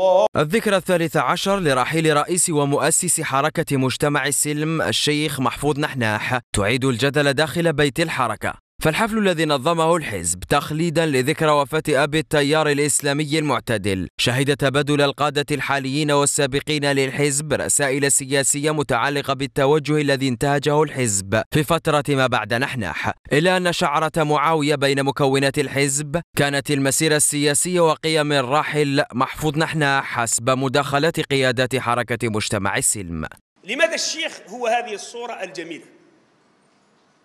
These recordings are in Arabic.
الله الذكرى الثالثة عشر لرحيل رئيس ومؤسس حركة مجتمع السلم الشيخ محفوظ نحناح تعيد الجدل داخل بيت الحركة فالحفل الذي نظمه الحزب تخليدا لذكرى وفاة أبي التيار الإسلامي المعتدل شهد تبادل القادة الحاليين والسابقين للحزب رسائل سياسية متعلقة بالتوجه الذي انتهجه الحزب في فترة ما بعد نحنح إلا أن شعرة معاوية بين مكونات الحزب كانت المسيرة السياسية وقيم الراحل محفوظ نحناح حسب مداخلات قيادات حركة مجتمع السلم لماذا الشيخ هو هذه الصورة الجميلة؟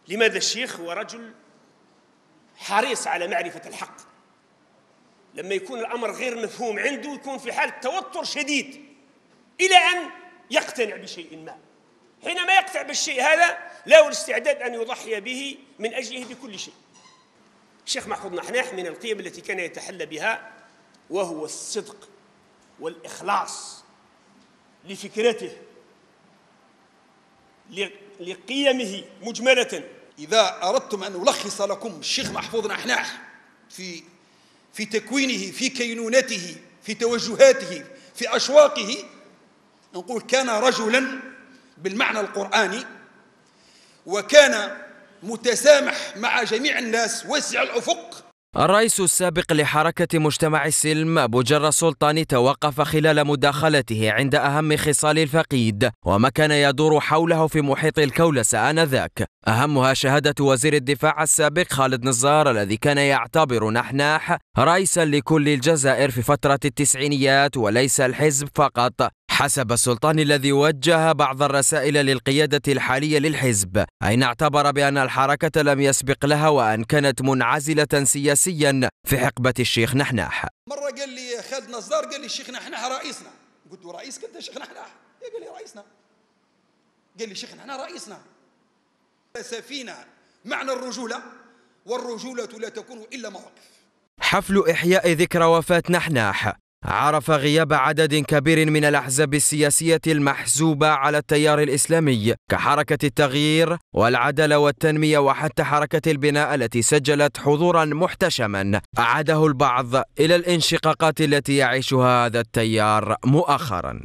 لماذا الشيخ هو رجل حريص على معرفة الحق لما يكون الأمر غير مفهوم عنده يكون في حالة توتر شديد إلى أن يقتنع بشيء ما حينما يقتنع بالشيء هذا له الاستعداد أن يضحي به من أجله بكل شيء الشيخ محفوظ نحناح من القيم التي كان يتحلى بها وهو الصدق والإخلاص لفكرته لقيمه مجملة إذا أردتم أن ألخص لكم الشيخ محفوظ نحناح في في تكوينه في كينونته في توجهاته في أشواقه نقول كان رجلا بالمعنى القرآني وكان متسامح مع جميع الناس وسع الأفق الرئيس السابق لحركة مجتمع السلم أبو جر السلطاني توقف خلال مداخلته عند أهم خصال الفقيد وما كان يدور حوله في محيط الكولس آنذاك أهمها شهادة وزير الدفاع السابق خالد نزار الذي كان يعتبر نحناح رئيسا لكل الجزائر في فترة التسعينيات وليس الحزب فقط حسب السلطان الذي وجه بعض الرسائل للقيادة الحالية للحزب أين اعتبر بأن الحركة لم يسبق لها وأن كانت منعزلة سياسيا في حقبة الشيخ نحناح مرة قال لي خالد نزار قال لي الشيخ نحناح رئيسنا قلت له رئيسك أنت الشيخ نحناح قال لي رئيسنا قال لي شيخ نحناح رئيسنا سفينة معنى الرجولة والرجولة لا تكون إلا مواقف حفل إحياء ذكرى وفاة نحناح عرف غياب عدد كبير من الأحزاب السياسية المحزوبة على التيار الإسلامي كحركة التغيير والعدالة والتنمية وحتى حركة البناء التي سجلت حضورا محتشما أعاده البعض إلى الانشقاقات التي يعيشها هذا التيار مؤخرا